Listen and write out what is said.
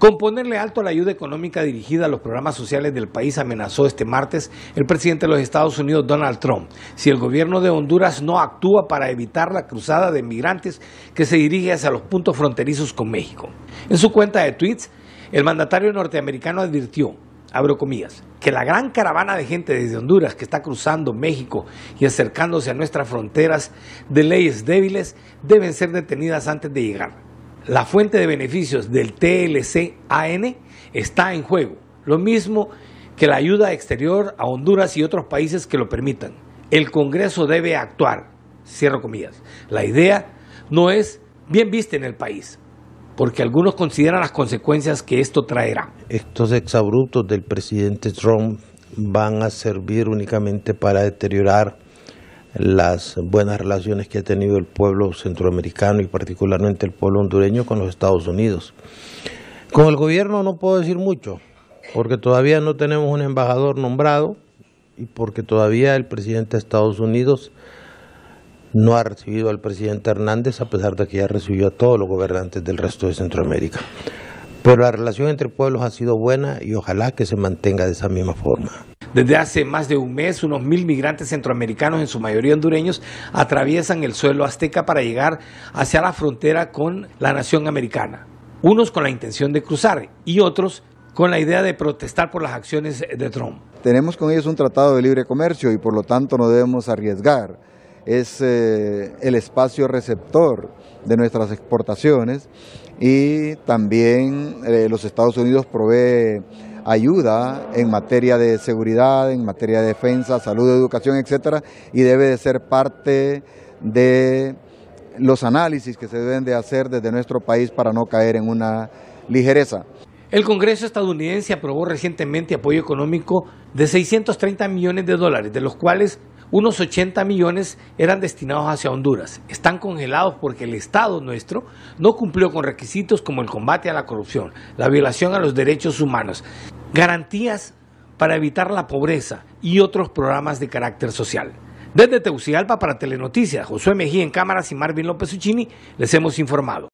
Con ponerle alto a la ayuda económica dirigida a los programas sociales del país, amenazó este martes el presidente de los Estados Unidos, Donald Trump, si el gobierno de Honduras no actúa para evitar la cruzada de migrantes que se dirige hacia los puntos fronterizos con México. En su cuenta de tweets, el mandatario norteamericano advirtió, abro comillas, que la gran caravana de gente desde Honduras que está cruzando México y acercándose a nuestras fronteras de leyes débiles deben ser detenidas antes de llegar la fuente de beneficios del TLCAN está en juego, lo mismo que la ayuda exterior a Honduras y otros países que lo permitan. El Congreso debe actuar, cierro comillas. La idea no es bien vista en el país, porque algunos consideran las consecuencias que esto traerá. Estos exabruptos del presidente Trump van a servir únicamente para deteriorar las buenas relaciones que ha tenido el pueblo centroamericano y particularmente el pueblo hondureño con los Estados Unidos. Con el gobierno no puedo decir mucho, porque todavía no tenemos un embajador nombrado y porque todavía el presidente de Estados Unidos no ha recibido al presidente Hernández, a pesar de que ya recibió a todos los gobernantes del resto de Centroamérica. Pero la relación entre pueblos ha sido buena y ojalá que se mantenga de esa misma forma. Desde hace más de un mes, unos mil migrantes centroamericanos, en su mayoría hondureños, atraviesan el suelo azteca para llegar hacia la frontera con la nación americana. Unos con la intención de cruzar y otros con la idea de protestar por las acciones de Trump. Tenemos con ellos un tratado de libre comercio y por lo tanto no debemos arriesgar es eh, el espacio receptor de nuestras exportaciones y también eh, los Estados Unidos provee ayuda en materia de seguridad, en materia de defensa, salud, educación, etcétera, y debe de ser parte de los análisis que se deben de hacer desde nuestro país para no caer en una ligereza. El Congreso estadounidense aprobó recientemente apoyo económico de 630 millones de dólares, de los cuales unos 80 millones eran destinados hacia Honduras. Están congelados porque el Estado nuestro no cumplió con requisitos como el combate a la corrupción, la violación a los derechos humanos, garantías para evitar la pobreza y otros programas de carácter social. Desde Tegucigalpa para Telenoticias, Josué Mejía en cámaras y Marvin López Uchini les hemos informado.